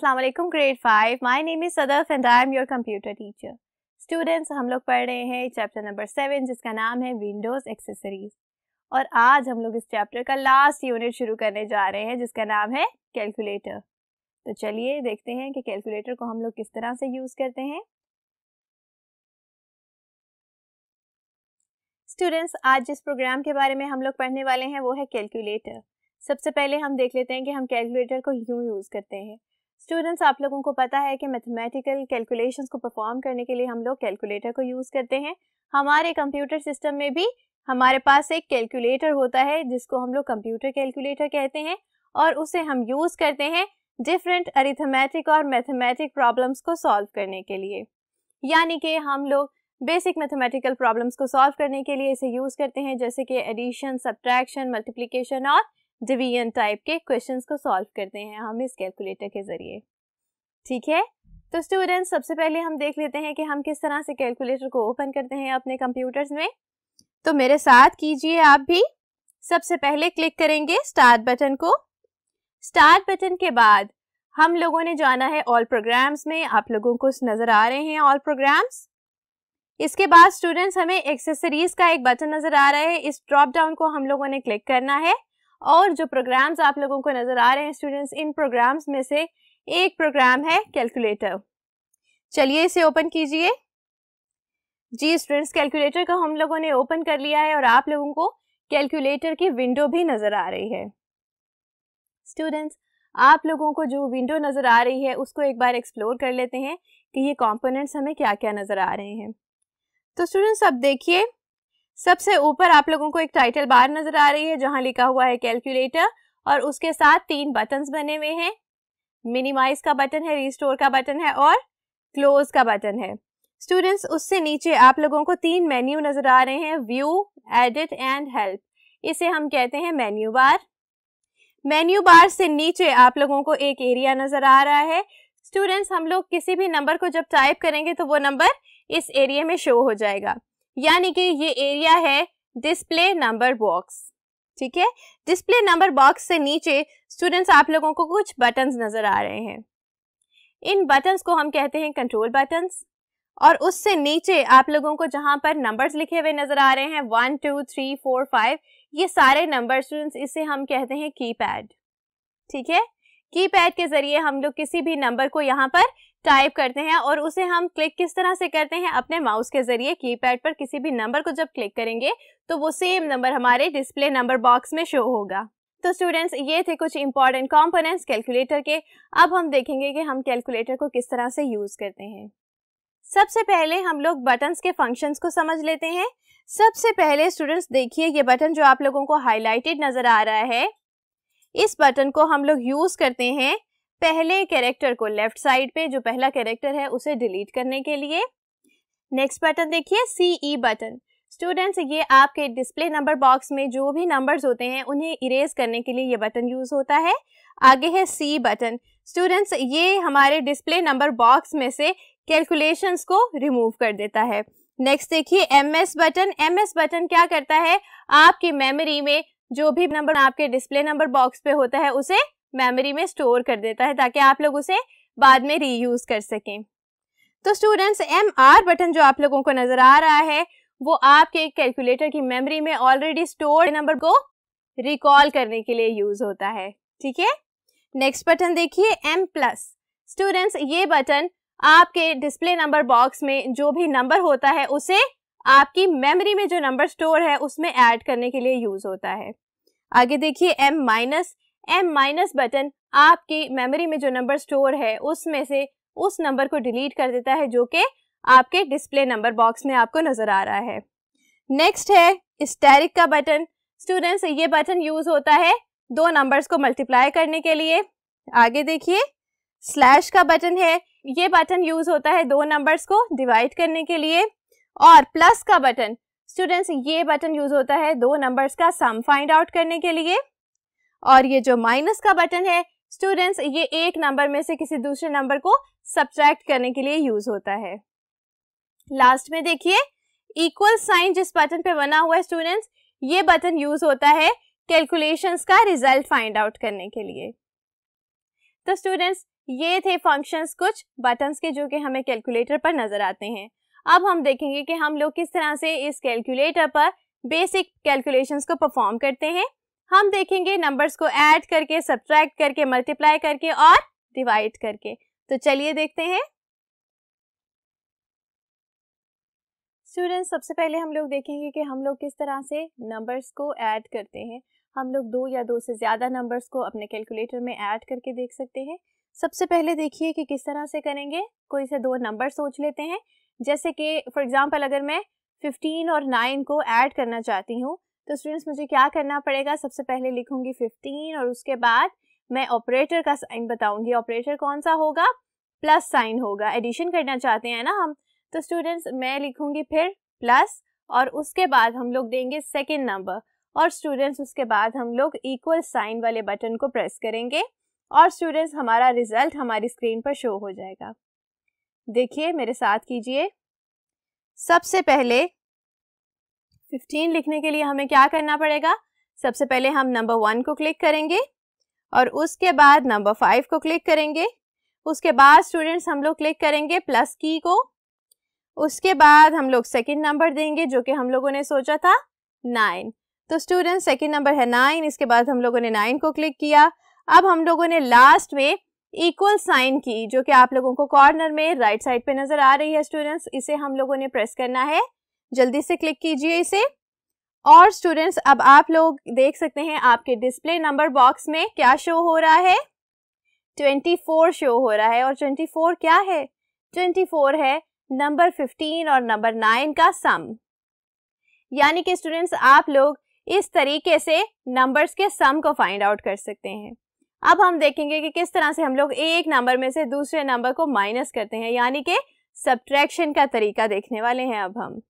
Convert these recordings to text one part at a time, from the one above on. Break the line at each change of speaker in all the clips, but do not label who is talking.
अस्सलाम वालेकुम grade five my name is Sadaf and I am your computer teacher students हम लोग पढ़ रहे हैं चैप्टर नंबर सेवन जिसका नाम है विंडोज़ एक्सेसरीज और आज हम लोग इस चैप्टर का लास्ट यूनिट शुरू करने जा रहे हैं जिसका नाम है कैलकुलेटर तो चलिए देखते हैं कि कैलकुलेटर को हम लोग किस तरह से यूज़ करते हैं स्टूडेंट्स आज जिस प्रोग्राम के बारे में हम लोग पढ़ने वाले हैं वो है कैलकुलेटर सबसे पहले हम देख लेते हैं कि हम कैलकुलेटर को यूँ यूज़ करते हैं स्टूडेंट्स आप लोगों को पता है कि मैथमेटिकल कैलकुलेशन को परफॉर्म करने के लिए हम लोग कैलकुलेटर को यूज़ करते हैं हमारे कंप्यूटर सिस्टम में भी हमारे पास एक कैलकुलेटर होता है जिसको हम लोग कंप्यूटर कैलकुलेटर कहते हैं और उसे हम यूज़ करते हैं डिफरेंट अरिथमेटिक और मैथमेटिक प्रॉब्लम्स को सॉल्व करने के लिए यानी कि हम लोग बेसिक मैथमेटिकल प्रॉब्लम्स को सॉल्व करने के लिए इसे यूज़ करते हैं जैसे कि एडिशन सब्ट्रैक्शन मल्टीप्लिकेशन और डिवीजन टाइप के क्वेश्चंस को सॉल्व करते हैं हम इस कैलकुलेटर के ज़रिए ठीक है तो स्टूडेंट्स सबसे पहले हम देख लेते हैं कि हम किस तरह से कैलकुलेटर को ओपन करते हैं अपने कंप्यूटर्स में तो मेरे साथ कीजिए आप भी सबसे पहले क्लिक करेंगे स्टार्ट बटन को स्टार्ट बटन के बाद हम लोगों ने जाना है ऑल प्रोग्राम्स में आप लोगों को नज़र आ रहे हैं ऑल प्रोग्राम्स इसके बाद स्टूडेंट्स हमें एक्सेसरीज का एक बटन नज़र आ रहा है इस ड्रॉप डाउन को हम लोगों ने क्लिक करना है और जो प्रोग्राम्स आप लोगों को नज़र आ रहे हैं स्टूडेंट्स इन प्रोग्राम्स में से एक प्रोग्राम है कैलकुलेटर चलिए इसे ओपन कीजिए जी स्टूडेंट्स कैलकुलेटर का हम लोगों ने ओपन कर लिया है और आप लोगों को कैलकुलेटर की विंडो भी नज़र आ रही है स्टूडेंट्स आप लोगों को जो विंडो नज़र आ रही है उसको एक बार एक्सप्लोर कर लेते हैं कि ये कंपोनेंट्स हमें क्या क्या नज़र आ रहे हैं तो स्टूडेंट्स अब देखिए सबसे ऊपर आप लोगों को एक टाइटल बार नजर आ रही है जहां लिखा हुआ है कैलकुलेटर और उसके साथ तीन बटन बने हुए हैं मिनिमाइज का बटन है रिस्टोर का बटन है और क्लोज का बटन है स्टूडेंट्स उससे नीचे आप लोगों को तीन मेन्यू नजर आ रहे हैं व्यू एडिट एंड हेल्प इसे हम कहते हैं मेन्यू बार मेन्यू बार से नीचे आप लोगों को एक एरिया नजर आ रहा है स्टूडेंट्स हम लोग किसी भी नंबर को जब टाइप करेंगे तो वो नंबर इस एरिया में शो हो जाएगा यानी कि ये एरिया है डिस्प्ले नंबर बॉक्स ठीक है डिस्प्ले नंबर बॉक्स से नीचे स्टूडेंट्स आप लोगों को कुछ बटन्स नज़र आ रहे हैं इन बटन्स को हम कहते हैं कंट्रोल बटन्स और उससे नीचे आप लोगों को जहां पर नंबर्स लिखे हुए नज़र आ रहे हैं one two three four five ये सारे नंबर स्टूडेंट्स इसे हम कहते हैं कीपैड ठीक है कीपैड के ज़रिए हम लोग किसी भी नंबर को यहाँ पर टाइप करते हैं और उसे हम क्लिक किस तरह से करते हैं अपने माउस के जरिए कीपैड पर किसी भी नंबर को जब क्लिक करेंगे तो वो सेम नंबर हमारे डिस्प्ले नंबर बॉक्स में शो होगा तो स्टूडेंट्स ये थे कुछ इंपॉर्टेंट कॉम्पोनेंट्स कैलकुलेटर के अब हम देखेंगे कि हम कैलकुलेटर को किस तरह से यूज़ करते हैं सबसे पहले हम लोग बटन्स के फंक्शंस को समझ लेते हैं सबसे पहले स्टूडेंट्स देखिए ये बटन जो आप लोगों को हाईलाइटेड नज़र आ रहा है इस बटन को हम लोग यूज़ करते हैं पहले कैरेक्टर को लेफ्ट साइड पे जो पहला कैरेक्टर है उसे डिलीट करने के लिए नेक्स्ट बटन देखिए सी ई बटन स्टूडेंट्स ये आपके डिस्प्ले नंबर बॉक्स में जो भी नंबर्स होते हैं उन्हें इरेज करने के लिए ये बटन यूज़ होता है आगे है सी बटन स्टूडेंट्स ये हमारे डिस्प्ले नंबर बॉक्स में से कैलकुलेशंस को रिमूव कर देता है नेक्स्ट देखिए M S button M S button क्या करता है आपकी मेमोरी में जो भी नंबर आपके डिस्प्ले नंबर बॉक्स पे होता है उसे मेमोरी में स्टोर कर देता है ताकि आप लोग उसे बाद में रीयूज़ कर सकें तो स्टूडेंट्स एम आर बटन जो आप लोगों को नज़र आ रहा है वो आपके कैलकुलेटर की मेमोरी में ऑलरेडी स्टोर नंबर को रिकॉल करने के लिए यूज़ होता है ठीक है नेक्स्ट बटन देखिए एम प्लस स्टूडेंट्स ये बटन आपके डिस्प्ले नंबर बॉक्स में जो भी नंबर होता है उसे आपकी मेमोरी में जो नंबर स्टोर है उसमें ऐड करने के लिए यूज़ होता है आगे देखिए M minus M minus button आपकी मेमोरी में जो नंबर स्टोर है उसमें से उस नंबर को डिलीट कर देता है जो कि आपके डिस्प्ले नंबर बॉक्स में आपको नज़र आ रहा है नेक्स्ट है स्टेरिक का बटन स्टूडेंट्स ये बटन यूज़ होता है दो नंबर्स को मल्टीप्लाई करने के लिए आगे देखिए स्लैश का बटन है ये बटन यूज़ होता है दो नंबर्स को डिवाइड करने के लिए और प्लस का बटन स्टूडेंट्स ये बटन यूज़ होता है दो नंबर्स का सम फाइंड आउट करने के लिए और ये जो माइनस का बटन है स्टूडेंट्स ये एक नंबर में से किसी दूसरे नंबर को सब्ट्रैक्ट करने के लिए यूज होता है लास्ट में देखिए इक्वल साइन जिस बटन पे बना हुआ है स्टूडेंट्स ये बटन यूज होता है कैलकुलेशंस का रिजल्ट फाइंड आउट करने के लिए तो स्टूडेंट्स ये थे फंक्शंस कुछ बटन्स के जो कि हमें कैलकुलेटर पर नजर आते हैं अब हम देखेंगे कि हम लोग किस तरह से इस कैलकुलेटर पर बेसिक कैलकुलेशंस को परफॉर्म करते हैं हम देखेंगे नंबर्स को ऐड करके सब्ट्रैक्ट करके मल्टीप्लाई करके और डिवाइड करके तो चलिए देखते हैं स्टूडेंट्स सबसे पहले हम लोग देखेंगे कि हम लोग किस तरह से नंबर्स को ऐड करते हैं हम लोग दो या दो से ज़्यादा नंबर्स को अपने कैलकुलेटर में ऐड करके देख सकते हैं सबसे पहले देखिए कि किस तरह से करेंगे कोई से दो नंबर सोच लेते हैं जैसे कि फॉर एग्ज़ाम्पल अगर मैं 15 और 9 को ऐड करना चाहती हूँ तो स्टूडेंट्स मुझे क्या करना पड़ेगा सबसे पहले लिखूंगी फिफ्टीन और उसके बाद मैं ऑपरेटर का साइन बताऊंगी ऑपरेटर कौन सा होगा प्लस साइन होगा एडिशन करना चाहते हैं ना हम तो स्टूडेंट्स मैं लिखूंगी फिर प्लस और उसके बाद हम लोग देंगे सेकेंड नंबर और स्टूडेंट्स उसके बाद हम लोग इक्वल साइन वाले बटन को प्रेस करेंगे और स्टूडेंट्स हमारा रिजल्ट हमारी स्क्रीन पर शो हो जाएगा देखिए मेरे साथ कीजिए सबसे पहले फिफ्टीन लिखने के लिए हमें क्या करना पड़ेगा सबसे पहले हम नंबर वन को क्लिक करेंगे और उसके बाद नंबर फाइव को क्लिक करेंगे उसके बाद स्टूडेंट्स हम लोग क्लिक करेंगे प्लस की को उसके बाद हम लोग सेकेंड नंबर देंगे जो कि हम लोगों ने सोचा था नाइन तो स्टूडेंट्स सेकेंड नंबर है नाइन इसके बाद हम लोगों ने नाइन को क्लिक किया अब हम लोगों ने लास्ट में इक्वल साइन की जो कि आप लोगों को कॉर्नर में राइट right साइड पे नजर आ रही है स्टूडेंट्स इसे हम लोगों ने प्रेस करना है जल्दी से क्लिक कीजिए इसे और स्टूडेंट्स अब आप लोग देख सकते हैं आपके डिस्प्ले नंबर बॉक्स में क्या शो हो रहा है 24 शो हो रहा है और 24 क्या है 24 है नंबर 15 और नंबर 9 का सम यानी कि स्टूडेंट्स आप लोग इस तरीके से नंबर्स के सम को फाइंड आउट कर सकते हैं अब हम देखेंगे कि किस तरह से हम लोग एक नंबर में से दूसरे नंबर को माइनस करते हैं यानी कि सब्ट्रैक्शन का तरीका देखने वाले हैं अब हम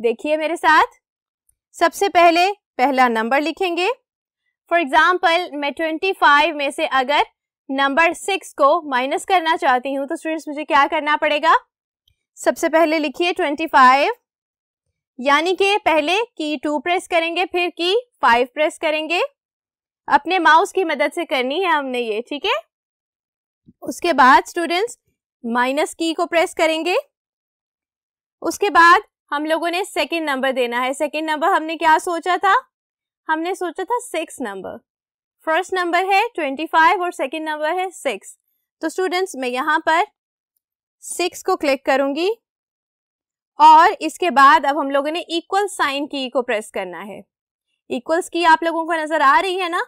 देखिए मेरे साथ सबसे पहले पहला नंबर लिखेंगे फॉर एग्जाम्पल मैं ट्वेंटी फाइव में से अगर नंबर सिक्स को माइनस करना चाहती हूँ तो स्टूडेंट्स मुझे क्या करना पड़ेगा सबसे पहले लिखिए ट्वेंटी फाइव यानी कि पहले की टू प्रेस करेंगे फिर की फाइव प्रेस करेंगे अपने माउस की मदद से करनी है हमने ये ठीक है उसके बाद स्टूडेंट्स माइनस की को प्रेस करेंगे उसके बाद हम लोगों ने सेकेंड नंबर देना है सेकेंड नंबर हमने क्या सोचा था हमने सोचा था सिक्स नंबर फर्स्ट नंबर है ट्वेंटी फाइव और सेकेंड नंबर है सिक्स तो स्टूडेंट्स मैं यहाँ पर सिक्स को क्लिक करूंगी और इसके बाद अब हम लोगों ने इक्वल साइन की को प्रेस करना है इक्वल्स की आप लोगों को नजर आ रही है ना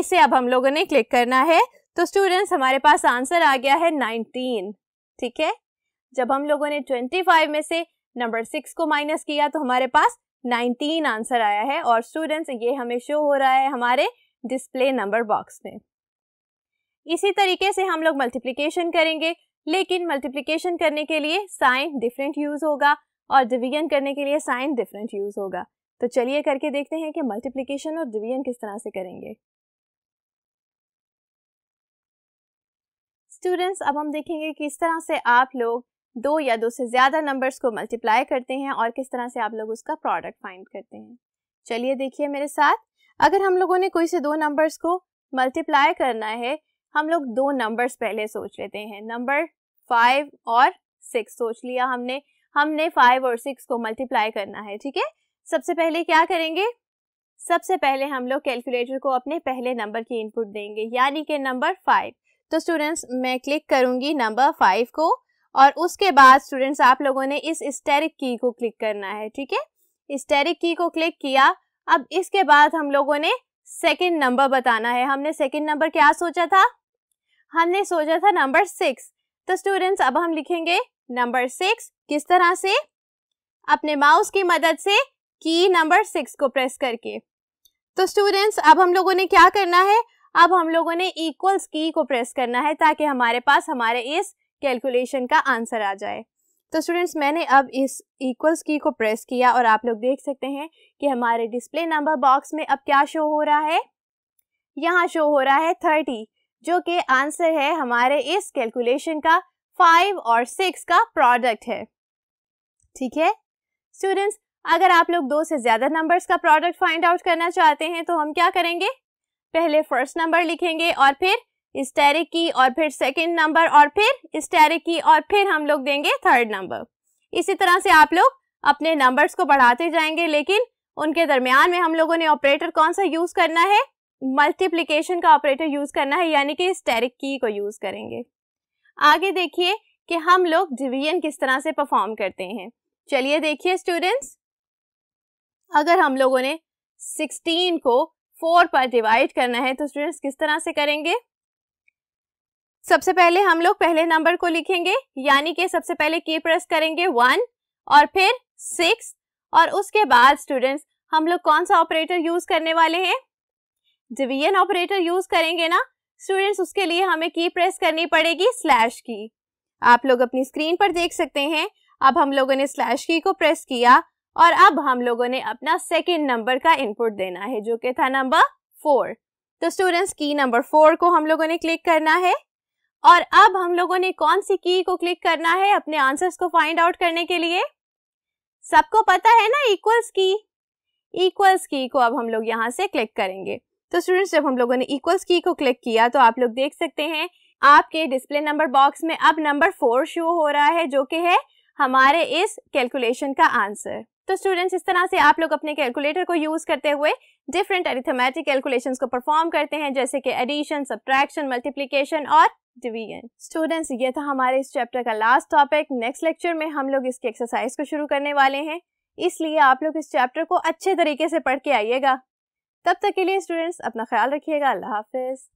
इसे अब हम लोगों ने क्लिक करना है तो स्टूडेंट्स हमारे पास आंसर आ गया है नाइनटीन ठीक है जब हम लोगों ने ट्वेंटी फाइव में से नंबर सिक्स को माइनस किया तो हमारे पास नाइनटीन आंसर आया है और स्टूडेंट्स ये हमें शो हो रहा है हमारे डिस्प्ले नंबर बॉक्स में इसी तरीके से हम लोग मल्टीप्लीकेशन करेंगे लेकिन मल्टीप्लीकेशन करने के लिए साइन डिफरेंट यूज़ होगा और डिवीजन करने के लिए साइन डिफरेंट यूज़ होगा तो चलिए करके देखते हैं कि मल्टीप्लीकेशन और डिवीजन किस तरह से करेंगे स्टूडेंट्स अब हम देखेंगे किस तरह से आप लोग दो या दो से ज़्यादा नंबर्स को मल्टीप्लाई करते हैं और किस तरह से आप लोग उसका प्रोडक्ट फाइंड करते हैं चलिए देखिए मेरे साथ अगर हम लोगों ने कोई से दो नंबर्स को मल्टीप्लाई करना है हम लोग दो नंबर्स पहले सोच लेते हैं नंबर फाइव और सिक्स सोच लिया हमने हमने फाइव और सिक्स को मल्टीप्लाई करना है ठीक है सबसे पहले क्या करेंगे सबसे पहले हम लोग कैलकुलेटर को अपने पहले नंबर की इनपुट देंगे यानी कि नंबर फाइव तो स्टूडेंट्स मैं क्लिक करूंगी नंबर फाइव को और उसके बाद स्टूडेंट्स आप लोगों ने इस स्टेरिक की को क्लिक करना है ठीक है स्टेरिक की को क्लिक किया अब इसके बाद हम लोगों ने सेकेंड नंबर बताना है हमने सेकेंड नंबर क्या सोचा था हमने सोचा था नंबर सिक्स तो स्टूडेंट्स अब हम लिखेंगे नंबर सिक्स किस तरह से अपने माउस की मदद से की नंबर सिक्स को प्रेस करके तो स्टूडेंट्स अब हम लोगों ने क्या करना है अब हम लोगों ने इक्वल्स की को प्रेस करना है ताकि हमारे पास हमारे इस कैलकुलेशन का आंसर आ जाए तो स्टूडेंट्स मैंने अब इस इक्वल्स की को प्रेस किया और आप लोग देख सकते हैं कि हमारे डिस्प्ले नंबर बॉक्स में अब क्या शो हो रहा है यहाँ शो हो रहा है थर्टी जो कि आंसर है हमारे इस कैलकुलेशन का फाइव और सिक्स का प्रोडक्ट है ठीक है स्टूडेंट्स अगर आप लोग दो से ज़्यादा नंबर्स का प्रोडक्ट फाइंड आउट करना चाहते हैं तो हम क्या करेंगे पहले फर्स्ट नंबर लिखेंगे और फिर स्टेरिक की और फिर सेकेंड नंबर और फिर स्टेरिक की और फिर हम लोग देंगे थर्ड नंबर इसी तरह से आप लोग अपने नंबर्स को बढ़ाते जाएंगे लेकिन उनके दरमियान में हम लोगों ने ऑपरेटर कौन सा यूज करना है मल्टीप्लीकेशन का ऑपरेटर यूज करना है यानी कि स्टेरिक की को यूज करेंगे आगे देखिए कि हम लोग डिवीजन किस तरह से परफॉर्म करते हैं चलिए देखिए स्टूडेंट्स अगर हम लोगों ने 16 को 4 पर डिवाइड करना है तो स्टूडेंट्स किस तरह से करेंगे सबसे पहले हम लोग पहले नंबर को लिखेंगे यानी कि सबसे पहले की प्रेस करेंगे वन और फिर सिक्स और उसके बाद स्टूडेंट्स हम लोग कौन सा ऑपरेटर यूज करने वाले हैं डिवीजन ऑपरेटर यूज करेंगे ना स्टूडेंट्स उसके लिए हमें की प्रेस करनी पड़ेगी स्लैश की आप लोग अपनी स्क्रीन पर देख सकते हैं अब हम लोगों ने स्लैश की को प्रेस किया और अब हम लोगों ने अपना सेकेंड नंबर का इनपुट देना है जो कि था नंबर फोर तो स्टूडेंट्स की नंबर फोर को हम लोगों ने क्लिक करना है और अब हम लोगों ने कौन सी की को क्लिक करना है अपने आंसर्स को फाइंड आउट करने के लिए सबको पता है ना इक्वल्स की इक्वल्स की को अब हम लोग यहाँ से क्लिक करेंगे तो स्टूडेंट्स जब हम लोगों ने इक्वल्स की को क्लिक किया तो आप लोग देख सकते हैं आपके डिस्प्ले नंबर बॉक्स में अब नंबर फोर शो हो रहा है जो कि है हमारे इस कैलकुलेशन का आंसर तो स्टूडेंट्स इस तरह से आप लोग अपने कैलकुलेटर को यूज करते हुए डिफरेंट अरिथमेटिक कैलकुलेशंस को परफॉर्म करते हैं जैसे कि एडिशन सब्ट्रैक्शन मल्टीप्लिकेशन और डिवीजन स्टूडेंट्स ये था हमारे इस चैप्टर का लास्ट टॉपिक नेक्स्ट लेक्चर में हम लोग इसकी एक्सरसाइज को शुरू करने वाले हैं इसलिए आप लोग इस चैप्टर को अच्छे तरीके से पढ़ के आइएगा तब तक के लिए स्टूडेंट्स अपना ख्याल रखिएगा अल्लाह हाफिज़